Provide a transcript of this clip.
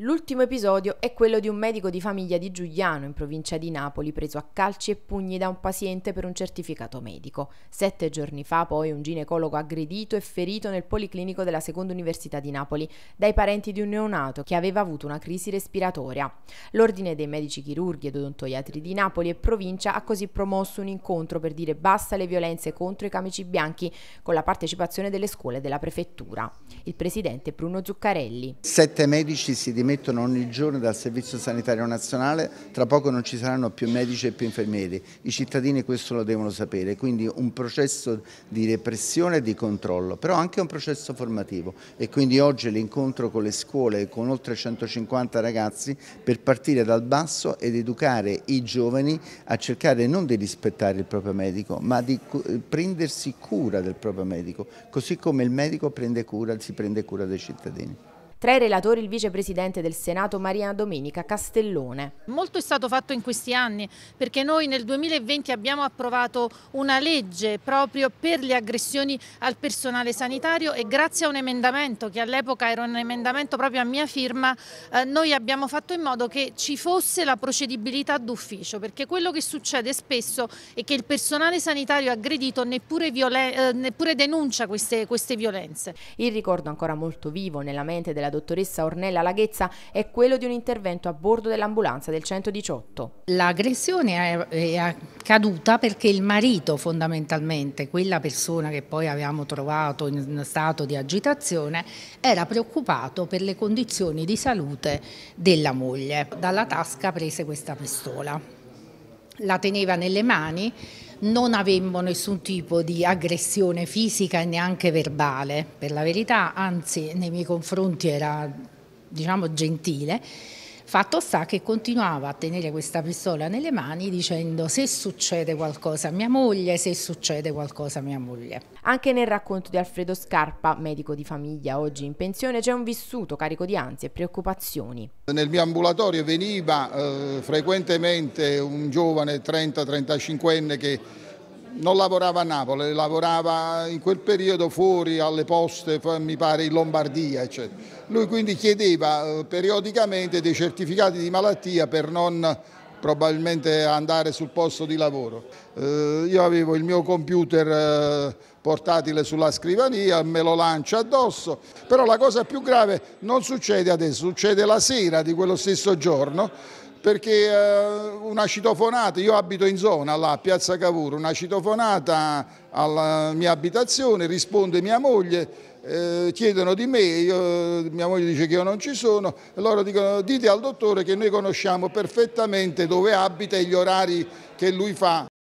L'ultimo episodio è quello di un medico di famiglia di Giuliano in provincia di Napoli, preso a calci e pugni da un paziente per un certificato medico. Sette giorni fa poi un ginecologo aggredito e ferito nel Policlinico della Seconda Università di Napoli dai parenti di un neonato che aveva avuto una crisi respiratoria. L'Ordine dei Medici Chirurghi ed Odontoiatri di Napoli e provincia ha così promosso un incontro per dire basta alle violenze contro i camici bianchi con la partecipazione delle scuole della prefettura. Il presidente Bruno Zuccarelli. Sette medici si dimostrano dimettono ogni giorno dal Servizio Sanitario Nazionale, tra poco non ci saranno più medici e più infermieri. I cittadini questo lo devono sapere, quindi un processo di repressione e di controllo, però anche un processo formativo e quindi oggi l'incontro con le scuole con oltre 150 ragazzi per partire dal basso ed educare i giovani a cercare non di rispettare il proprio medico, ma di prendersi cura del proprio medico, così come il medico prende cura, si prende cura dei cittadini. Tra i relatori il vicepresidente del Senato Maria Domenica Castellone. Molto è stato fatto in questi anni perché noi nel 2020 abbiamo approvato una legge proprio per le aggressioni al personale sanitario e grazie a un emendamento che all'epoca era un emendamento proprio a mia firma eh, noi abbiamo fatto in modo che ci fosse la procedibilità d'ufficio perché quello che succede spesso è che il personale sanitario aggredito neppure, violen- eh, neppure denuncia queste, queste violenze. Il ricordo ancora molto vivo nella mente della della dottoressa Ornella Laghezza è quello di un intervento a bordo dell'ambulanza del 118. L'aggressione è accaduta perché il marito fondamentalmente, quella persona che poi avevamo trovato in stato di agitazione, era preoccupato per le condizioni di salute della moglie. Dalla tasca prese questa pistola, la teneva nelle mani non avemmo nessun tipo di aggressione fisica e neanche verbale, per la verità, anzi nei miei confronti era diciamo gentile Fatto sta che continuava a tenere questa pistola nelle mani dicendo se succede qualcosa a mia moglie, se succede qualcosa a mia moglie. Anche nel racconto di Alfredo Scarpa, medico di famiglia oggi in pensione, c'è un vissuto carico di ansie e preoccupazioni. Nel mio ambulatorio veniva eh, frequentemente un giovane 30-35enne che non lavorava a Napoli, lavorava in quel periodo fuori alle poste, mi pare in Lombardia, eccetera. Lui quindi chiedeva eh, periodicamente dei certificati di malattia per non probabilmente andare sul posto di lavoro. Eh, io avevo il mio computer eh, portatile sulla scrivania, me lo lancia addosso, però la cosa più grave non succede adesso, succede la sera di quello stesso giorno perché eh, una citofonata, io abito in zona là, a Piazza Cavour, una citofonata alla mia abitazione, risponde mia moglie, eh, chiedono di me, io, mia moglie dice che io non ci sono, loro dicono dite al dottore che noi conosciamo perfettamente dove abita e gli orari che lui fa.